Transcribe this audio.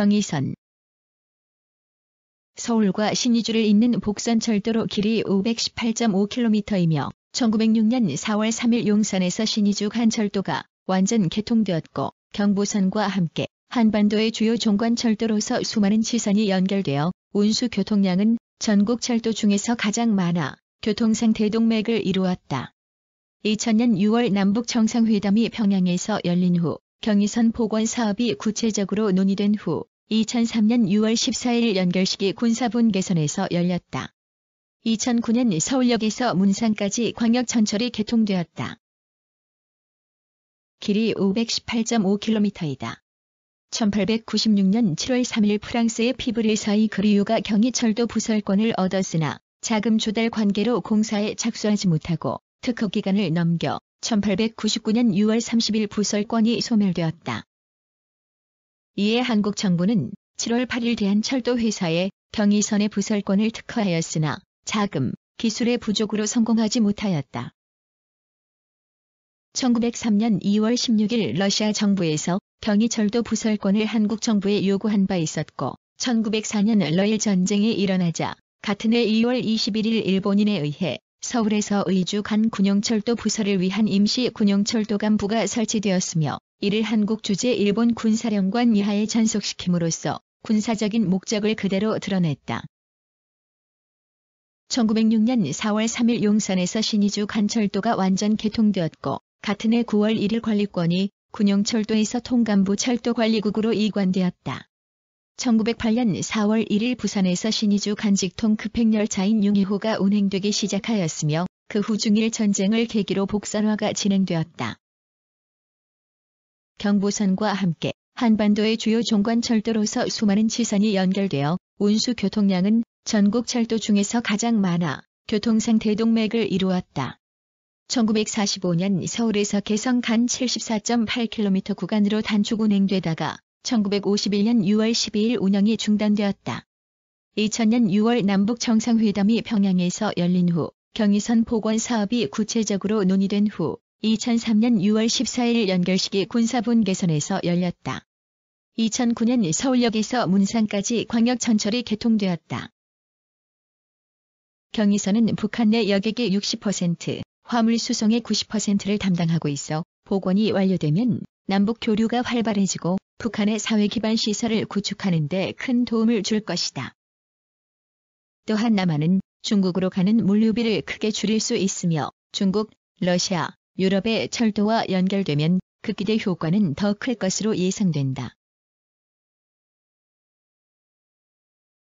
경의선 서울과 신의주를 잇는 복선철도로 길이 518.5km이며 1906년 4월 3일 용산에서 신의주 간철도가 완전 개통되었고 경부선과 함께 한반도의 주요 종관철도로서 수많은 시선이 연결되어 운수 교통량은 전국 철도 중에서 가장 많아 교통상 대동맥을 이루었다. 2000년 6월 남북 정상회담이 평양에서 열린 후 경의선 복원 사업이 구체적으로 논의된 후 2003년 6월 14일 연결식이 군사분 개선에서 열렸다. 2009년 서울역에서 문산까지 광역전철이 개통되었다. 길이 518.5km이다. 1896년 7월 3일 프랑스의 피브리사이 그리유가 경의철도 부설권을 얻었으나 자금 조달 관계로 공사에 착수하지 못하고 특허 기간을 넘겨 1899년 6월 30일 부설권이 소멸되었다. 이에 한국 정부는 7월 8일 대한철도회사에 경의선의 부설권을 특허하였으나 자금, 기술의 부족으로 성공하지 못하였다. 1903년 2월 16일 러시아 정부에서 경의철도 부설권을 한국 정부에 요구한 바 있었고 1904년 러일 전쟁이 일어나자 같은 해 2월 21일 일본인에 의해 서울에서 의주 간 군용철도 부설을 위한 임시 군용철도 간부가 설치되었으며 이를 한국 주재 일본 군사령관 이하에 전속시킴으로써 군사적인 목적을 그대로 드러냈다. 1906년 4월 3일 용산에서 신의주 간철도가 완전 개통되었고 같은 해 9월 1일 관리권이 군용철도에서 통감부 철도관리국으로 이관되었다. 1908년 4월 1일 부산에서 신의주 간직통 급행열차인 6호가 운행되기 시작하였으며 그 후 중일 전쟁을 계기로 복선화가 진행되었다. 경부선과 함께 한반도의 주요 종관 철도로서 수많은 지선이 연결되어 운수 교통량은 전국 철도 중에서 가장 많아 교통상 대동맥을 이루었다. 1945년 서울에서 개성 간 74.8km 구간으로 단축 운행되다가 1951년 6월 12일 운영이 중단되었다. 2000년 6월 남북 정상회담이 평양에서 열린 후 경의선 복원 사업이 구체적으로 논의된 후 2003년 6월 14일 연결식이 군사분 개선에서 열렸다. 2009년 서울역에서 문산까지 광역전철이 개통되었다. 경의선은 북한 내 여객의 60%, 화물 수송의 90%를 담당하고 있어 복원이 완료되면 남북 교류가 활발해지고 북한의 사회 기반 시설을 구축하는 데 큰 도움을 줄 것이다. 또한 남한은 중국으로 가는 물류비를 크게 줄일 수 있으며 중국, 러시아, 유럽의 철도와 연결되면 그 기대 효과는 더 클 것으로 예상된다.